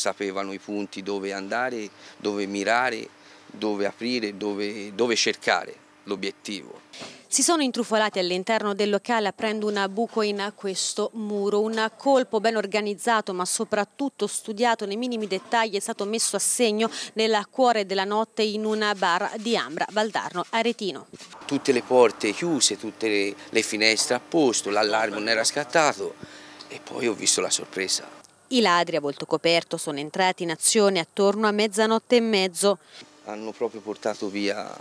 sapevano i punti dove andare, dove mirare, dove aprire, dove, dove cercare l'obiettivo. Si sono intrufolati all'interno del locale aprendo un buco in questo muro. Un colpo ben organizzato ma soprattutto studiato nei minimi dettagli è stato messo a segno nel cuore della notte in una bar di Ambra, Valdarno, Aretino. Tutte le porte chiuse, tutte le finestre a posto, l'allarme non era scattato e poi ho visto la sorpresa. I ladri a volto coperto sono entrati in azione attorno a mezzanotte e mezzo. Hanno proprio portato via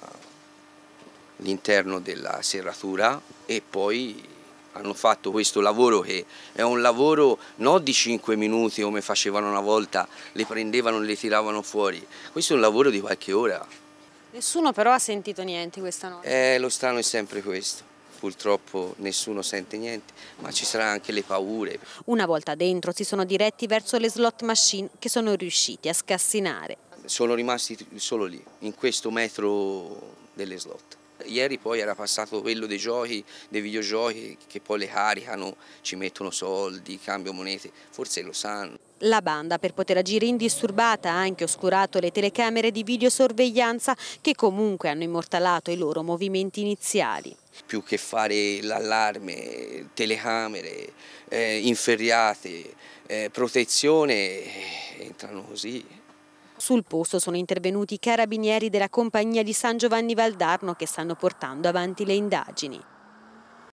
l'interno della serratura e poi hanno fatto questo lavoro che è un lavoro non di 5 minuti come facevano una volta, le prendevano e le tiravano fuori, questo è un lavoro di qualche ora. Nessuno però ha sentito niente questa notte. Eh, lo strano è sempre questo purtroppo nessuno sente niente, ma ci saranno anche le paure. Una volta dentro si sono diretti verso le slot machine che sono riusciti a scassinare. Sono rimasti solo lì, in questo metro delle slot. Ieri poi era passato quello dei giochi, dei videogiochi che poi le caricano, ci mettono soldi, cambio monete, forse lo sanno. La banda, per poter agire indisturbata, ha anche oscurato le telecamere di videosorveglianza che comunque hanno immortalato i loro movimenti iniziali. Più che fare l'allarme, telecamere, eh, inferriate, eh, protezione, eh, entrano così. Sul posto sono intervenuti i carabinieri della compagnia di San Giovanni Valdarno che stanno portando avanti le indagini.